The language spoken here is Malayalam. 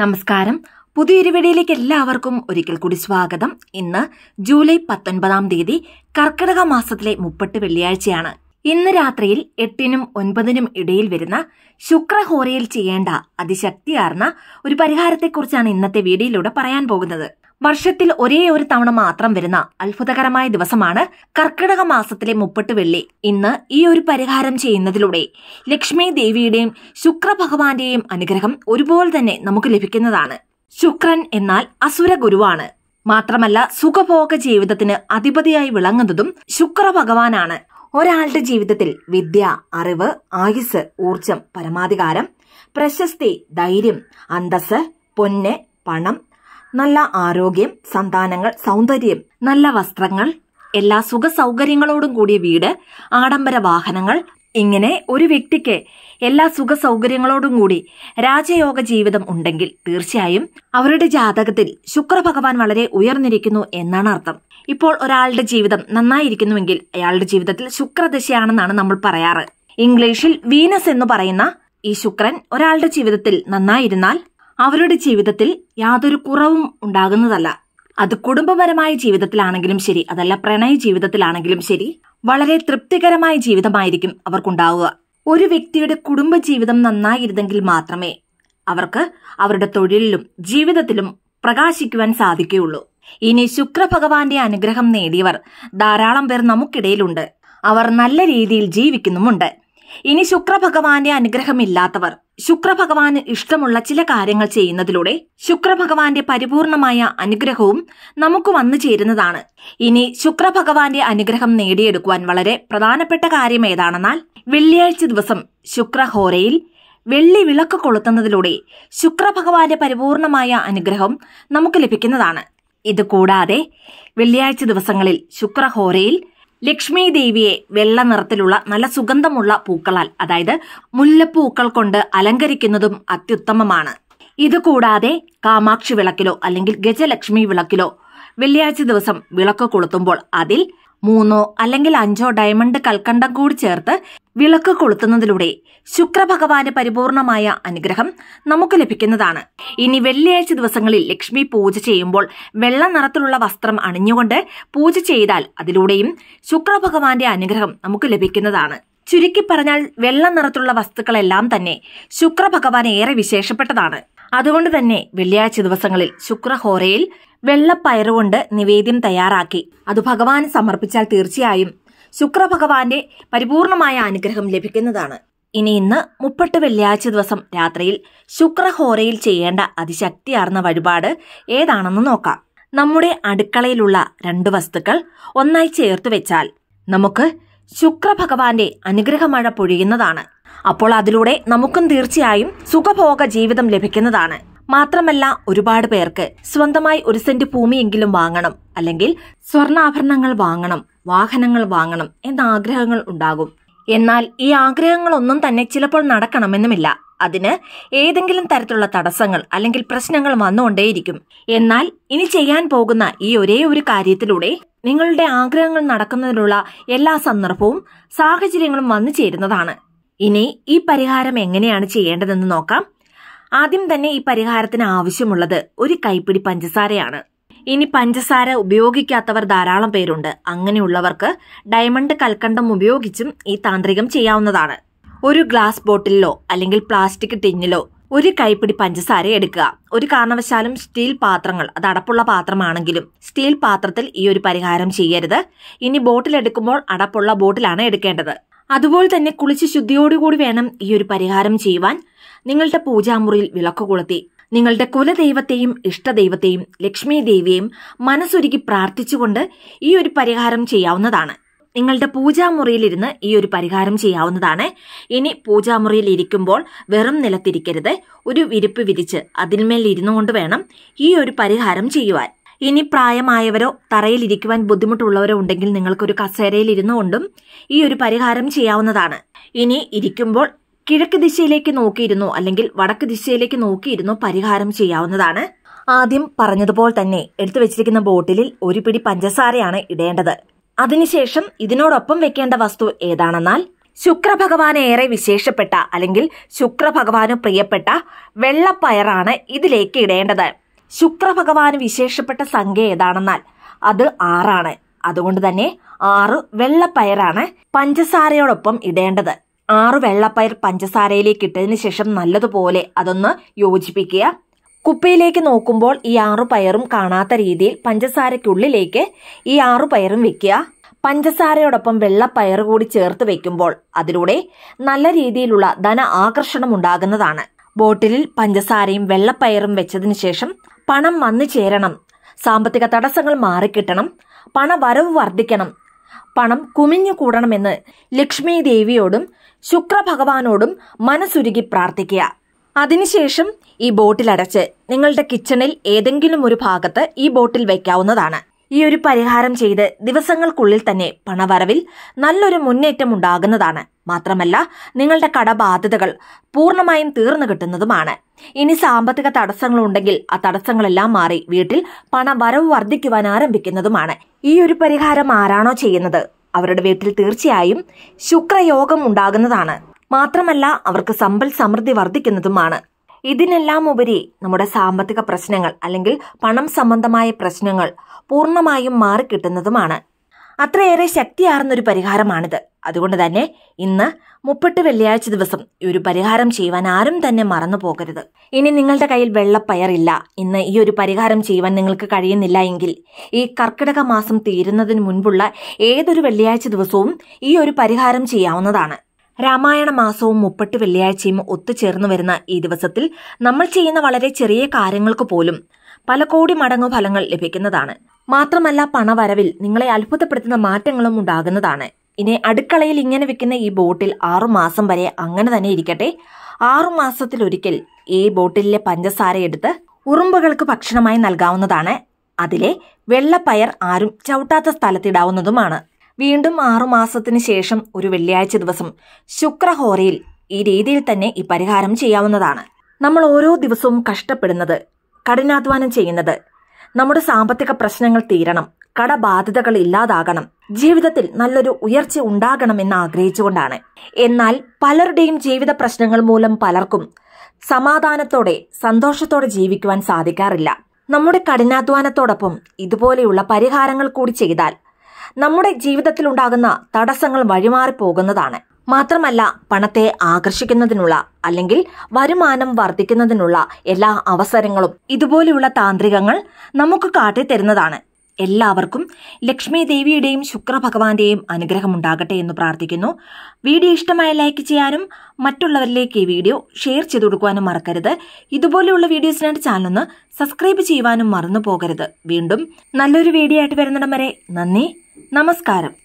നമസ്കാരം പുതിയൊരു എല്ലാവർക്കും ഒരിക്കൽ കൂടി സ്വാഗതം ഇന്ന് ജൂലൈ പത്തൊൻപതാം തീയതി കർക്കിടക മാസത്തിലെ മുപ്പട്ട് വെള്ളിയാഴ്ചയാണ് ഇന്ന് രാത്രിയിൽ എട്ടിനും ഒൻപതിനും ഇടയിൽ വരുന്ന ശുക്രഹോറയിൽ ചെയ്യേണ്ട അതിശക്തിയാർന്ന ഒരു പരിഹാരത്തെക്കുറിച്ചാണ് ഇന്നത്തെ വീഡിയോയിലൂടെ പറയാൻ പോകുന്നത് വർഷത്തിൽ ഒരേ ഒരു തവണ മാത്രം വരുന്ന അത്ഭുതകരമായ ദിവസമാണ് കർക്കിടക മാസത്തിലെ മുപ്പട്ട് വെള്ളി ഇന്ന് ഈ ഒരു പരിഹാരം ചെയ്യുന്നതിലൂടെ ലക്ഷ്മി ദേവിയുടെയും ശുക്രഭഗവാന്റെയും അനുഗ്രഹം ഒരുപോലെ തന്നെ നമുക്ക് ലഭിക്കുന്നതാണ് ശുക്രൻ എന്നാൽ അസുര ഗുരുവാണ് മാത്രമല്ല സുഖഭോഗ ജീവിതത്തിന് അധിപതിയായി വിളങ്ങുന്നതും ശുക്രഭഗവാനാണ് ഒരാളുടെ ജീവിതത്തിൽ വിദ്യ അറിവ് ആയുസ് ഊർജം പരമാധികാരം പ്രശസ്തി ധൈര്യം അന്തസ് പൊന്ന് പണം നല്ല ആരോഗ്യം സന്താനങ്ങൾ സൗന്ദര്യം നല്ല വസ്ത്രങ്ങൾ എല്ലാ സുഖ സൗകര്യങ്ങളോടും കൂടിയ വീട് ആഡംബര വാഹനങ്ങൾ ഇങ്ങനെ ഒരു വ്യക്തിക്ക് എല്ലാ സുഖ സൗകര്യങ്ങളോടും കൂടി രാജയോഗ ജീവിതം ഉണ്ടെങ്കിൽ തീർച്ചയായും അവരുടെ ജാതകത്തിൽ ശുക്രഭഗവാൻ വളരെ ഉയർന്നിരിക്കുന്നു എന്നാണ് അർത്ഥം ഇപ്പോൾ ഒരാളുടെ ജീവിതം നന്നായിരിക്കുന്നുവെങ്കിൽ അയാളുടെ ജീവിതത്തിൽ ശുക്രദശയാണെന്നാണ് നമ്മൾ പറയാറ് ഇംഗ്ലീഷിൽ വീനസ് എന്ന് പറയുന്ന ഈ ശുക്രൻ ഒരാളുടെ ജീവിതത്തിൽ നന്നായിരുന്നാൽ അവരുടെ ജീവിതത്തിൽ യാതൊരു കുറവും ഉണ്ടാകുന്നതല്ല അത് കുടുംബപരമായ ജീവിതത്തിലാണെങ്കിലും ശരി അതല്ല പ്രണയ ജീവിതത്തിലാണെങ്കിലും ശരി വളരെ തൃപ്തികരമായ ജീവിതമായിരിക്കും അവർക്കുണ്ടാവുക ഒരു വ്യക്തിയുടെ കുടുംബ ജീവിതം നന്നായിരുന്നെങ്കിൽ മാത്രമേ അവർക്ക് അവരുടെ തൊഴിലിലും ജീവിതത്തിലും പ്രകാശിക്കുവാൻ സാധിക്കുകയുള്ളൂ ഇനി ശുക്രഭഗവാന്റെ അനുഗ്രഹം നേടിയവർ ധാരാളം പേർ നമുക്കിടയിലുണ്ട് അവർ നല്ല രീതിയിൽ ജീവിക്കുന്നുമുണ്ട് ഇനി ശുക്രഭഗവാന്റെ അനുഗ്രഹമില്ലാത്തവർ ശുക്രഭഗവാന് ഇഷ്ടമുള്ള ചില കാര്യങ്ങൾ ചെയ്യുന്നതിലൂടെ ശുക്രഭഗവാന്റെ പരിപൂർണമായ അനുഗ്രഹവും നമുക്ക് വന്നു ചേരുന്നതാണ് ഇനി ശുക്രഭഗവാന്റെ അനുഗ്രഹം നേടിയെടുക്കുവാൻ വളരെ പ്രധാനപ്പെട്ട കാര്യം ഏതാണെന്നാൽ വെള്ളിയാഴ്ച ദിവസം ശുക്രഹോരയിൽ വെള്ളി വിളക്ക് കൊളുത്തുന്നതിലൂടെ ശുക്രഭഗവാന്റെ പരിപൂർണമായ അനുഗ്രഹം നമുക്ക് ലഭിക്കുന്നതാണ് ഇത് കൂടാതെ വെള്ളിയാഴ്ച ദിവസങ്ങളിൽ ശുക്രഹോരയിൽ ലക്ഷ്മി ദേവിയെ വെള്ള നിറത്തിലുള്ള നല്ല സുഗന്ധമുള്ള പൂക്കളാൽ അതായത് മുല്ലപ്പൂക്കൾ കൊണ്ട് അലങ്കരിക്കുന്നതും അത്യുത്തമമാണ് ഇതുകൂടാതെ കാമാക്ഷി വിളക്കിലോ അല്ലെങ്കിൽ ഗജലക്ഷ്മി വിളക്കിലോ വെള്ളിയാഴ്ച ദിവസം വിളക്ക് കൊളുത്തുമ്പോൾ അതിൽ മൂന്നോ അല്ലെങ്കിൽ അഞ്ചോ ഡയമണ്ട് കൽക്കണ്ടം കൂടി ചേർത്ത് വിളക്ക് കൊളുത്തുന്നതിലൂടെ ശുക്രഭഗവാന് പരിപൂർണമായ അനുഗ്രഹം നമുക്ക് ലഭിക്കുന്നതാണ് ഇനി വെള്ളിയാഴ്ച ദിവസങ്ങളിൽ ലക്ഷ്മി പൂജ ചെയ്യുമ്പോൾ വെള്ള നിറത്തിലുള്ള വസ്ത്രം അണിഞ്ഞുകൊണ്ട് പൂജ ചെയ്താൽ അതിലൂടെയും ശുക്രഭഗവാന്റെ അനുഗ്രഹം നമുക്ക് ലഭിക്കുന്നതാണ് ചുരുക്കി പറഞ്ഞാൽ വെള്ള നിറത്തിലുള്ള വസ്തുക്കളെല്ലാം തന്നെ ശുക്രഭഗവാൻ ഏറെ വിശേഷപ്പെട്ടതാണ് അതുകൊണ്ട് തന്നെ വെള്ളിയാഴ്ച ദിവസങ്ങളിൽ ശുക്രഹോരയിൽ വെള്ളപ്പയറുകൊണ്ട് നിവേദ്യം തയ്യാറാക്കി അത് ഭഗവാന് സമർപ്പിച്ചാൽ തീർച്ചയായും ശുക്രഭഗവാന്റെ പരിപൂർണമായ അനുഗ്രഹം ലഭിക്കുന്നതാണ് ഇനി ഇന്ന് മുപ്പട്ട് വെള്ളിയാഴ്ച ദിവസം രാത്രിയിൽ ശുക്രഹോരയിൽ ചെയ്യേണ്ട അതിശക്തിയാർന്ന വഴിപാട് ഏതാണെന്ന് നോക്കാം നമ്മുടെ അടുക്കളയിലുള്ള രണ്ട് വസ്തുക്കൾ ഒന്നായി ചേർത്ത് വെച്ചാൽ നമുക്ക് ശുക്രഭഗവാന്റെ അനുഗ്രഹമഴ പൊഴിയുന്നതാണ് അപ്പോൾ അതിലൂടെ നമുക്കും തീർച്ചയായും സുഖഭോഗ ജീവിതം ലഭിക്കുന്നതാണ് മാത്രമല്ല ഒരുപാട് പേർക്ക് സ്വന്തമായി ഒരു സെന്റ് ഭൂമിയെങ്കിലും വാങ്ങണം അല്ലെങ്കിൽ സ്വർണ്ണാഭരണങ്ങൾ വാങ്ങണം വാഹനങ്ങൾ വാങ്ങണം എന്ന ആഗ്രഹങ്ങൾ ഉണ്ടാകും എന്നാൽ ഈ ആഗ്രഹങ്ങളൊന്നും തന്നെ ചിലപ്പോൾ നടക്കണമെന്നുമില്ല അതിന് ഏതെങ്കിലും തരത്തിലുള്ള തടസ്സങ്ങൾ അല്ലെങ്കിൽ പ്രശ്നങ്ങൾ വന്നുകൊണ്ടേയിരിക്കും എന്നാൽ ഇനി ചെയ്യാൻ പോകുന്ന ഈ ഒരേ ഒരു കാര്യത്തിലൂടെ നിങ്ങളുടെ ആഗ്രഹങ്ങൾ നടക്കുന്നതിനുള്ള എല്ലാ സന്ദർഭവും സാഹചര്യങ്ങളും വന്നു ചേരുന്നതാണ് ഇനി ഈ പരിഹാരം എങ്ങനെയാണ് ചെയ്യേണ്ടതെന്ന് നോക്കാം ആദ്യം തന്നെ ഈ പരിഹാരത്തിന് ആവശ്യമുള്ളത് ഒരു കൈപ്പിടി പഞ്ചസാരയാണ് ഇനി പഞ്ചസാര ഉപയോഗിക്കാത്തവർ ധാരാളം പേരുണ്ട് അങ്ങനെയുള്ളവർക്ക് ഡയമണ്ട് കൽക്കണ്ടം ഉപയോഗിച്ചും ഈ താന്ത്രികം ചെയ്യാവുന്നതാണ് ഒരു ഗ്ലാസ് ബോട്ടിലോ അല്ലെങ്കിൽ പ്ലാസ്റ്റിക് ടിന്നിലോ ഒരു കൈപ്പിടി പഞ്ചസാര എടുക്കുക ഒരു കാരണവശാലും സ്റ്റീൽ പാത്രങ്ങൾ അത് അടപ്പുള്ള പാത്രമാണെങ്കിലും സ്റ്റീൽ പാത്രത്തിൽ ഈ ഒരു പരിഹാരം ചെയ്യരുത് ഇനി ബോട്ടിൽ എടുക്കുമ്പോൾ അടപ്പുള്ള ബോട്ടിലാണ് എടുക്കേണ്ടത് അതുപോലെ തന്നെ കുളിച്ച് ശുദ്ധിയോടുകൂടി വേണം ഈ ഒരു പരിഹാരം ചെയ്യുവാൻ നിങ്ങളുടെ പൂജാമുറിയിൽ വിളക്ക് കൊളുത്തി നിങ്ങളുടെ കുലദൈവത്തെയും ഇഷ്ടദൈവത്തെയും ലക്ഷ്മി ദേവിയെയും മനസ്സൊരുക്കി പ്രാർത്ഥിച്ചുകൊണ്ട് ഈ ഒരു പരിഹാരം ചെയ്യാവുന്നതാണ് നിങ്ങളുടെ പൂജാമുറിയിലിരുന്ന് ഈ ഒരു പരിഹാരം ചെയ്യാവുന്നതാണ് ഇനി പൂജാമുറിയിൽ ഇരിക്കുമ്പോൾ വെറും നിലത്തിരിക്കരുത് ഒരു വിരിപ്പ് വിരിച്ച് അതിന്മേൽ ഇരുന്നു കൊണ്ട് വേണം ഈ ഒരു പരിഹാരം ചെയ്യുവാൻ ഇനി പ്രായമായവരോ തറയിൽ ഇരിക്കുവാൻ ബുദ്ധിമുട്ടുള്ളവരോ ഉണ്ടെങ്കിൽ നിങ്ങൾക്കൊരു കസേരയിൽ ഇരുന്നു കൊണ്ടും ഈ ഒരു പരിഹാരം ചെയ്യാവുന്നതാണ് ഇനി ഇരിക്കുമ്പോൾ കിഴക്ക് ദിശയിലേക്ക് നോക്കിയിരുന്നു അല്ലെങ്കിൽ വടക്ക് ദിശയിലേക്ക് നോക്കിയിരുന്നു പരിഹാരം ചെയ്യാവുന്നതാണ് ആദ്യം പറഞ്ഞതുപോലെ തന്നെ എടുത്തു വെച്ചിരിക്കുന്ന ബോട്ടിലിൽ ഒരു പിടി പഞ്ചസാരയാണ് ഇടേണ്ടത് അതിനുശേഷം ഇതിനോടൊപ്പം വെക്കേണ്ട വസ്തു ഏതാണെന്നാൽ ശുക്രഭഗവാന് ഏറെ വിശേഷപ്പെട്ട അല്ലെങ്കിൽ ശുക്രഭഗവാന് പ്രിയപ്പെട്ട വെള്ളപ്പയറാണ് ഇതിലേക്ക് ഇടേണ്ടത് ശുക്രഭഗവാന് വിശേഷപ്പെട്ട സംഖ്യ ഏതാണെന്നാൽ അത് ആറാണ് അതുകൊണ്ട് തന്നെ ആറ് വെള്ളപ്പയറാണ് പഞ്ചസാരയോടൊപ്പം ഇടേണ്ടത് ആറ് വെള്ളപ്പയർ പഞ്ചസാരയിലേക്ക് ഇട്ടതിന് ശേഷം നല്ലതുപോലെ അതൊന്ന് യോജിപ്പിക്കുക കുപ്പിയിലേക്ക് നോക്കുമ്പോൾ ഈ ആറു പയറും കാണാത്ത രീതിയിൽ പഞ്ചസാരയ്ക്കുള്ളിലേക്ക് ഈ ആറു പയറും വെക്കുക പഞ്ചസാരയോടൊപ്പം വെള്ളപ്പയർ കൂടി ചേർത്ത് വെക്കുമ്പോൾ അതിലൂടെ നല്ല രീതിയിലുള്ള ധന ആകർഷണം ഉണ്ടാകുന്നതാണ് ബോട്ടിലിൽ പഞ്ചസാരയും വെള്ളപ്പയറും വെച്ചതിന് ശേഷം പണം വന്നു ചേരണം സാമ്പത്തിക തടസ്സങ്ങൾ മാറിക്കിട്ടണം പണവരവ് വർദ്ധിക്കണം പണം കുമിഞ്ഞു കൂടണമെന്ന് ലക്ഷ്മി ദേവിയോടും ശുക്രഭഗവാനോടും മനസ്സുരുകി പ്രാർത്ഥിക്കുക അതിനുശേഷം ഈ ബോട്ടിൽ അടച്ച് നിങ്ങളുടെ കിച്ചണിൽ ഏതെങ്കിലും ഒരു ഭാഗത്ത് ഈ ബോട്ടിൽ വയ്ക്കാവുന്നതാണ് ഈ ഒരു പരിഹാരം ചെയ്ത് ദിവസങ്ങൾക്കുള്ളിൽ തന്നെ പണവരവിൽ നല്ലൊരു മുന്നേറ്റം ഉണ്ടാകുന്നതാണ് മാത്രമല്ല നിങ്ങളുടെ കടബാധ്യതകൾ പൂർണ്ണമായും തീർന്നു കിട്ടുന്നതുമാണ് ഇനി സാമ്പത്തിക തടസ്സങ്ങൾ ഉണ്ടെങ്കിൽ ആ തടസ്സങ്ങളെല്ലാം മാറി വീട്ടിൽ പണവരവ് വർദ്ധിക്കുവാൻ ആരംഭിക്കുന്നതുമാണ് ഈ ഒരു പരിഹാരം ആരാണോ ചെയ്യുന്നത് അവരുടെ വീട്ടിൽ തീർച്ചയായും ശുക്രയോഗം ഉണ്ടാകുന്നതാണ് മാത്രമല്ല അവർക്ക് സമ്പൽ സമൃദ്ധി വർദ്ധിക്കുന്നതുമാണ് ഇതിനെല്ലാം ഉപരി നമ്മുടെ സാമ്പത്തിക പ്രശ്നങ്ങൾ അല്ലെങ്കിൽ പണം സംബന്ധമായ പ്രശ്നങ്ങൾ പൂർണ്ണമായും മാറിക്കിട്ടുന്നതുമാണ് അത്രയേറെ ശക്തിയാർന്നൊരു പരിഹാരമാണിത് അതുകൊണ്ട് തന്നെ ഇന്ന് മുപ്പെട്ട് വെള്ളിയാഴ്ച ദിവസം ഈ ഒരു പരിഹാരം ചെയ്യുവാൻ ആരും തന്നെ മറന്നു പോകരുത് ഇനി നിങ്ങളുടെ കയ്യിൽ വെള്ളപ്പയറില്ല ഇന്ന് ഈ ഒരു പരിഹാരം ചെയ്യുവാൻ നിങ്ങൾക്ക് കഴിയുന്നില്ല എങ്കിൽ ഈ കർക്കിടക മാസം തീരുന്നതിന് മുൻപുള്ള ഏതൊരു വെള്ളിയാഴ്ച ദിവസവും ഈ ഒരു പരിഹാരം ചെയ്യാവുന്നതാണ് രാമായണ മാസവും മുപ്പട്ട് വെള്ളിയാഴ്ചയും ഒത്തുചേർന്നു വരുന്ന ഈ ദിവസത്തിൽ നമ്മൾ ചെയ്യുന്ന വളരെ ചെറിയ കാര്യങ്ങൾക്ക് പോലും പല കോടി മടങ്ങ് ഫലങ്ങൾ ലഭിക്കുന്നതാണ് മാത്രമല്ല പണവരവിൽ നിങ്ങളെ അത്ഭുതപ്പെടുത്തുന്ന മാറ്റങ്ങളും ഉണ്ടാകുന്നതാണ് ഇനി അടുക്കളയിൽ ഇങ്ങനെ വെക്കുന്ന ഈ ബോട്ടിൽ ആറുമാസം വരെ അങ്ങനെ തന്നെ ഇരിക്കട്ടെ ആറുമാസത്തിലൊരിക്കൽ ഈ ബോട്ടിലെ പഞ്ചസാര എടുത്ത് ഉറുമ്പുകൾക്ക് ഭക്ഷണമായി നൽകാവുന്നതാണ് അതിലെ വെള്ളപ്പയർ ആരും ചവിട്ടാത്ത സ്ഥലത്തിടാവുന്നതുമാണ് വീണ്ടും ആറുമാസത്തിന് ശേഷം ഒരു വെള്ളിയാഴ്ച ദിവസം ശുക്രഹോരയിൽ ഈ രീതിയിൽ തന്നെ ഈ പരിഹാരം ചെയ്യാവുന്നതാണ് നമ്മൾ ഓരോ ദിവസവും കഷ്ടപ്പെടുന്നത് കഠിനാധ്വാനം ചെയ്യുന്നത് നമ്മുടെ സാമ്പത്തിക പ്രശ്നങ്ങൾ തീരണം കടബാധ്യതകൾ ഇല്ലാതാകണം ജീവിതത്തിൽ നല്ലൊരു ഉയർച്ച എന്ന് ആഗ്രഹിച്ചുകൊണ്ടാണ് എന്നാൽ പലരുടെയും ജീവിത പ്രശ്നങ്ങൾ മൂലം പലർക്കും സമാധാനത്തോടെ സന്തോഷത്തോടെ ജീവിക്കുവാൻ സാധിക്കാറില്ല നമ്മുടെ കഠിനാധ്വാനത്തോടൊപ്പം ഇതുപോലെയുള്ള പരിഹാരങ്ങൾ കൂടി ചെയ്താൽ നമ്മുടെ ഉണ്ടാകുന്ന തടസ്സങ്ങൾ പോകുന്നതാണ് മാത്രമല്ല പണത്തെ ആകർഷിക്കുന്നതിനുള്ള അല്ലെങ്കിൽ വരുമാനം വർദ്ധിക്കുന്നതിനുള്ള എല്ലാ അവസരങ്ങളും ഇതുപോലെയുള്ള താന്ത്രികങ്ങൾ നമുക്ക് കാട്ടിത്തരുന്നതാണ് എല്ലാവർക്കും ലക്ഷ്മി ദേവിയുടെയും ശുക്രഭഗവാന്റെയും ഉണ്ടാകട്ടെ എന്ന് പ്രാർത്ഥിക്കുന്നു വീഡിയോ ഇഷ്ടമായ ലൈക്ക് ചെയ്യാനും മറ്റുള്ളവരിലേക്ക് ഈ വീഡിയോ ഷെയർ ചെയ്തു കൊടുക്കുവാനും മറക്കരുത് ഇതുപോലെയുള്ള വീഡിയോസിനായിട്ട് ചാനലൊന്ന് സബ്സ്ക്രൈബ് ചെയ്യുവാനും മറന്നു പോകരുത് വീണ്ടും നല്ലൊരു വീഡിയോ ആയിട്ട് വരുന്നിടം വരെ നന്ദി നമസ്കാരം